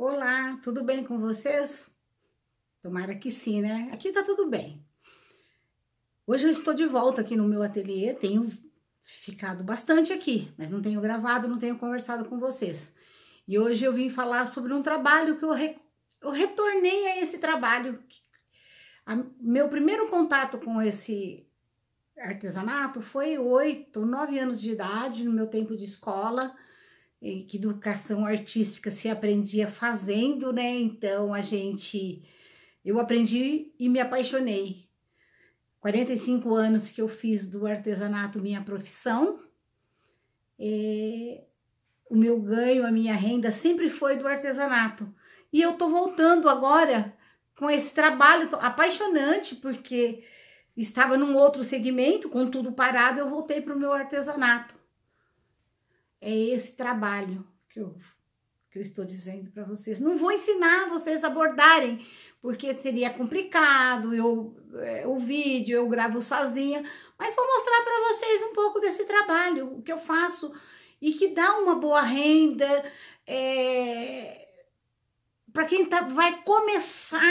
Olá, tudo bem com vocês? Tomara que sim, né? Aqui tá tudo bem. Hoje eu estou de volta aqui no meu ateliê, tenho ficado bastante aqui, mas não tenho gravado, não tenho conversado com vocês. E hoje eu vim falar sobre um trabalho que eu, re... eu retornei a esse trabalho. A... Meu primeiro contato com esse artesanato foi oito, nove anos de idade, no meu tempo de escola que educação artística se aprendia fazendo, né? Então a gente eu aprendi e me apaixonei. 45 anos que eu fiz do artesanato minha profissão. o meu ganho, a minha renda sempre foi do artesanato. E eu tô voltando agora com esse trabalho apaixonante, porque estava num outro segmento, com tudo parado, eu voltei para o meu artesanato é esse trabalho que eu, que eu estou dizendo para vocês. Não vou ensinar vocês a abordarem, porque seria complicado, eu, é, o vídeo eu gravo sozinha, mas vou mostrar para vocês um pouco desse trabalho, o que eu faço e que dá uma boa renda é, para quem tá, vai começar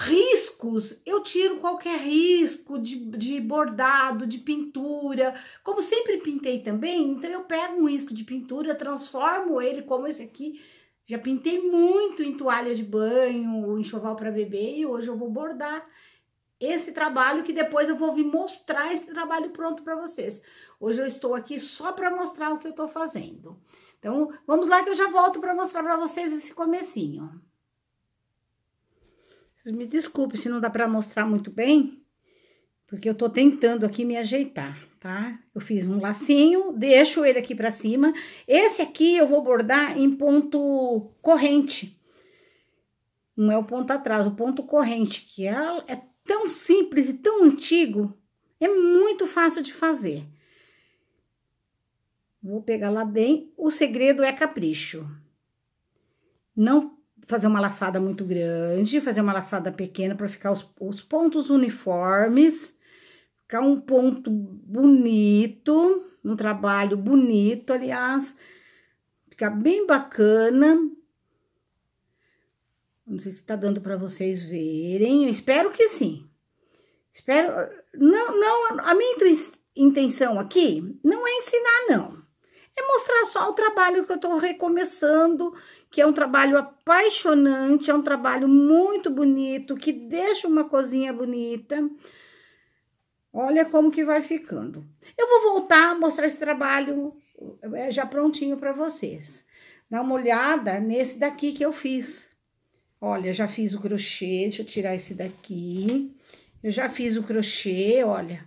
Riscos, eu tiro qualquer risco de, de bordado, de pintura. Como sempre pintei também, então eu pego um risco de pintura, transformo ele como esse aqui. Já pintei muito em toalha de banho, enxoval para bebê e hoje eu vou bordar esse trabalho que depois eu vou vir mostrar esse trabalho pronto para vocês. Hoje eu estou aqui só para mostrar o que eu estou fazendo. Então, vamos lá que eu já volto para mostrar para vocês esse comecinho. Me desculpe se não dá para mostrar muito bem, porque eu tô tentando aqui me ajeitar, tá? Eu fiz um lacinho, deixo ele aqui para cima. Esse aqui eu vou bordar em ponto corrente. Não é o ponto atrás, o ponto corrente, que é, é tão simples e tão antigo, é muito fácil de fazer. Vou pegar lá dentro. O segredo é capricho. Não fazer uma laçada muito grande, fazer uma laçada pequena para ficar os, os pontos uniformes, ficar um ponto bonito, um trabalho bonito, aliás, ficar bem bacana. Não sei se tá dando para vocês verem, eu espero que sim. Espero, não, não, a minha intenção aqui não é ensinar, não. É mostrar só o trabalho que eu tô recomeçando que é um trabalho apaixonante, é um trabalho muito bonito, que deixa uma cozinha bonita. Olha como que vai ficando. Eu vou voltar a mostrar esse trabalho é, já prontinho para vocês. Dá uma olhada nesse daqui que eu fiz. Olha, já fiz o crochê, deixa eu tirar esse daqui. Eu já fiz o crochê, olha.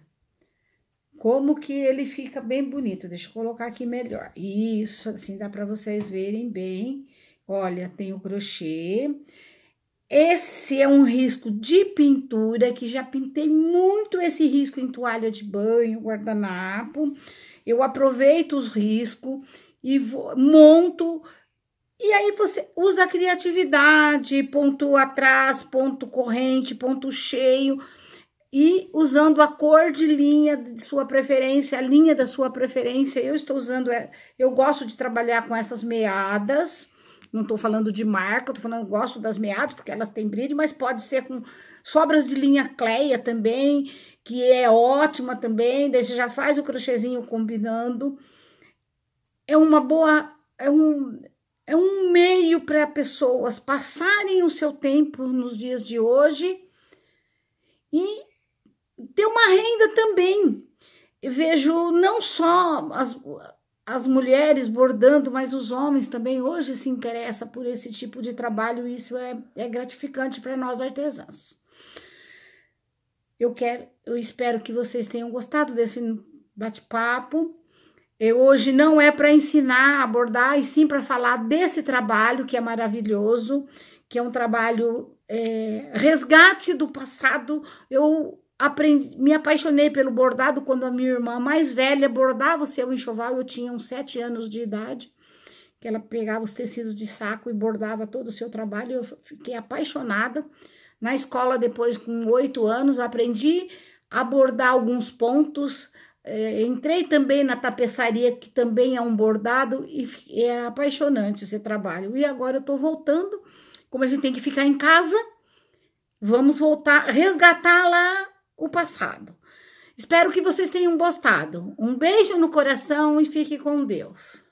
Como que ele fica bem bonito. Deixa eu colocar aqui melhor. Isso, assim dá para vocês verem bem Olha, tem o crochê. Esse é um risco de pintura, que já pintei muito esse risco em toalha de banho, guardanapo. Eu aproveito os riscos e vou, monto. E aí você usa a criatividade, ponto atrás, ponto corrente, ponto cheio. E usando a cor de linha de sua preferência, a linha da sua preferência. Eu estou usando, é, eu gosto de trabalhar com essas meadas não estou falando de marca, estou falando, gosto das meadas, porque elas têm brilho, mas pode ser com sobras de linha Cleia também, que é ótima também, daí você já faz o crochêzinho combinando. É uma boa, é um, é um meio para pessoas passarem o seu tempo nos dias de hoje e ter uma renda também. Eu vejo não só as, as mulheres bordando, mas os homens também hoje se interessam por esse tipo de trabalho e isso é, é gratificante para nós artesãos. Eu quero, eu espero que vocês tenham gostado desse bate-papo. Eu hoje não é para ensinar a bordar, e sim para falar desse trabalho que é maravilhoso, que é um trabalho é, resgate do passado. Eu aprendi, me apaixonei pelo bordado quando a minha irmã mais velha bordava o seu enxoval. Eu tinha uns sete anos de idade, que ela pegava os tecidos de saco e bordava todo o seu trabalho. Eu fiquei apaixonada. Na escola, depois, com oito anos, aprendi a bordar alguns pontos. É, entrei também na tapeçaria, que também é um bordado, e é apaixonante esse trabalho. E agora eu estou voltando, como a gente tem que ficar em casa, vamos voltar, resgatar lá o passado. Espero que vocês tenham gostado. Um beijo no coração e fique com Deus.